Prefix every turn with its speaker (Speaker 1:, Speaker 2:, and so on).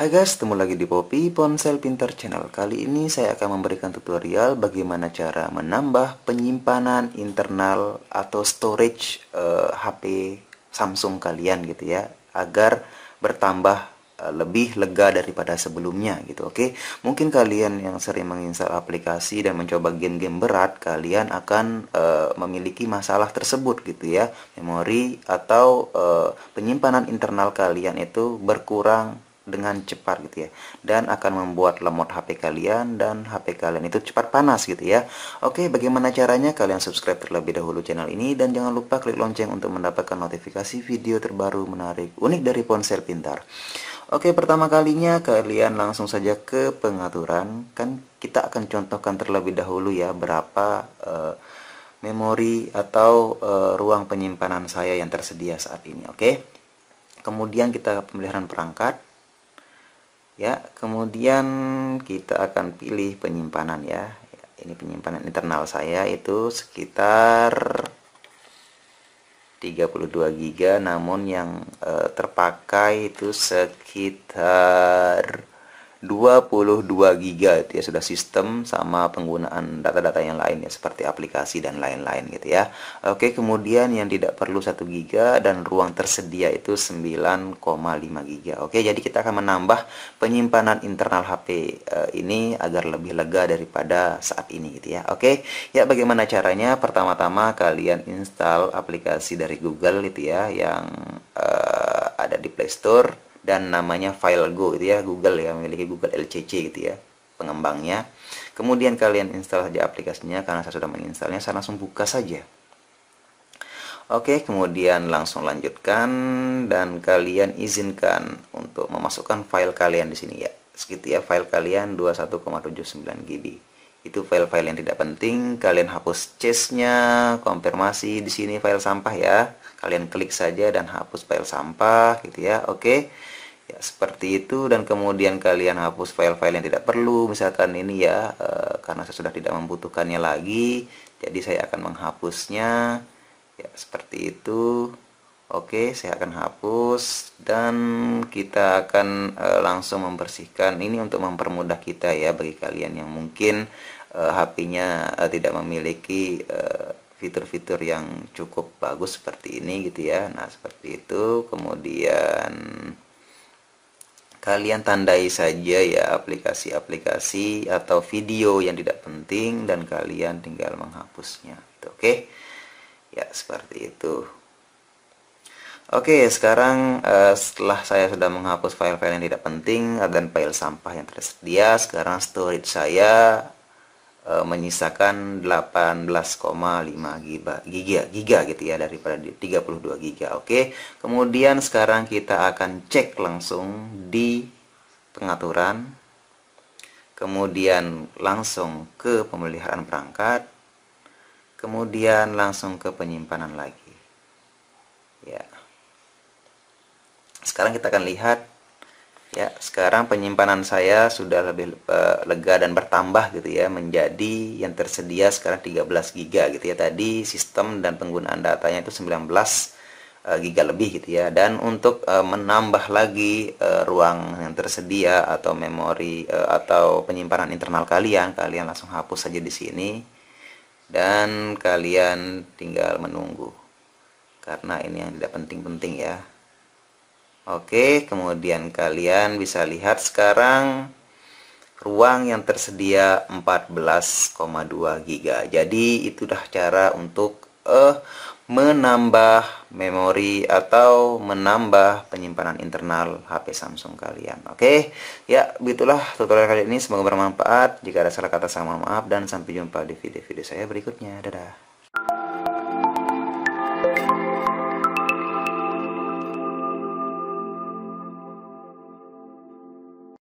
Speaker 1: Hai guys, ketemu lagi di Poppy Ponsel Pinter Channel. Kali ini saya akan memberikan tutorial bagaimana cara menambah penyimpanan internal atau storage uh, eh, HP Samsung kalian gitu ya, agar bertambah eh, lebih lega daripada sebelumnya gitu. Oke, okay? mungkin kalian yang sering menginstal aplikasi dan mencoba game-game berat, kalian akan uh, memiliki masalah tersebut gitu ya. Memori atau penyimpanan internal kalian itu berkurang dengan cepat gitu ya dan akan membuat lemot HP kalian dan HP kalian itu cepat panas gitu ya oke bagaimana caranya kalian subscribe terlebih dahulu channel ini dan jangan lupa klik lonceng untuk mendapatkan notifikasi video terbaru menarik unik dari ponsel pintar Oke, pertama kalinya kalian langsung saja ke pengaturan. Kan kita akan contohkan terlebih dahulu ya berapa uh, memori atau uh, ruang penyimpanan saya yang tersedia saat ini, oke? Kemudian kita pemeliharaan perangkat ya kemudian kita akan pilih penyimpanan ya ini penyimpanan internal saya itu sekitar 32 giga namun yang e, terpakai itu sekitar 22 giga itu ya sudah sistem sama penggunaan data-data yang lain ya seperti aplikasi dan lain-lain gitu ya oke kemudian yang tidak perlu 1 giga dan ruang tersedia itu 9,5 giga oke jadi kita akan menambah penyimpanan internal HP uh, eh, ini agar lebih lega daripada saat ini gitu ya oke ya bagaimana caranya pertama-tama kalian install aplikasi dari Google gitu ya yang uh, ada di Play Store dan namanya file Go gitu ya Google ya memiliki Google LCC gitu ya pengembangnya kemudian kalian install saja aplikasinya karena saya sudah menginstalnya saya langsung buka saja Oke, kemudian langsung lanjutkan dan kalian izinkan untuk memasukkan file kalian di sini ya. Segitu ya file kalian 21,79 GB. Itu file-file yang tidak penting, kalian hapus chase-nya, konfirmasi di sini file sampah ya kalian klik saja dan hapus file sampah gitu ya oke ya seperti itu dan kemudian kalian hapus file-file yang tidak perlu misalkan ini ya e, karena saya sudah tidak membutuhkannya lagi jadi saya akan menghapusnya ya seperti itu Oke, saya akan hapus dan kita akan e, langsung membersihkan ini untuk mempermudah kita ya bagi kalian yang mungkin e, eh, HP-nya e, tidak memiliki e, fitur-fitur yang cukup bagus seperti ini gitu ya nah seperti itu kemudian kalian tandai saja ya aplikasi-aplikasi atau video yang tidak penting dan kalian tinggal menghapusnya gitu, oke ya seperti itu oke sekarang uh, setelah saya sudah menghapus file-file yang tidak penting dan file sampah yang tersedia sekarang storage saya e, menyisakan 18,5 giga, giga giga gitu ya daripada 32 giga. Oke. Kemudian sekarang kita akan cek langsung di pengaturan. Kemudian langsung ke pemeliharaan perangkat. Kemudian langsung ke penyimpanan lagi. Ya. Sekarang kita akan lihat Ya, sekarang penyimpanan saya sudah lebih uh, lega dan bertambah gitu ya menjadi yang tersedia sekarang 13 giga gitu ya. Tadi sistem dan penggunaan datanya itu 19 uh, eh, giga lebih gitu ya. Dan untuk eh, menambah lagi ruang yang tersedia atau memori atau penyimpanan internal kalian, kalian langsung hapus saja di sini dan kalian tinggal menunggu. Karena ini yang tidak penting-penting ya. Oke, kemudian kalian bisa lihat sekarang ruang yang tersedia 14,2 GB. Jadi itu dah cara untuk eh, menambah memori atau menambah penyimpanan internal HP Samsung kalian. Oke, ya begitulah tutorial kali ini. Semoga bermanfaat. Jika ada salah kata, saya mohon maaf dan sampai jumpa di video-video saya berikutnya. Dadah.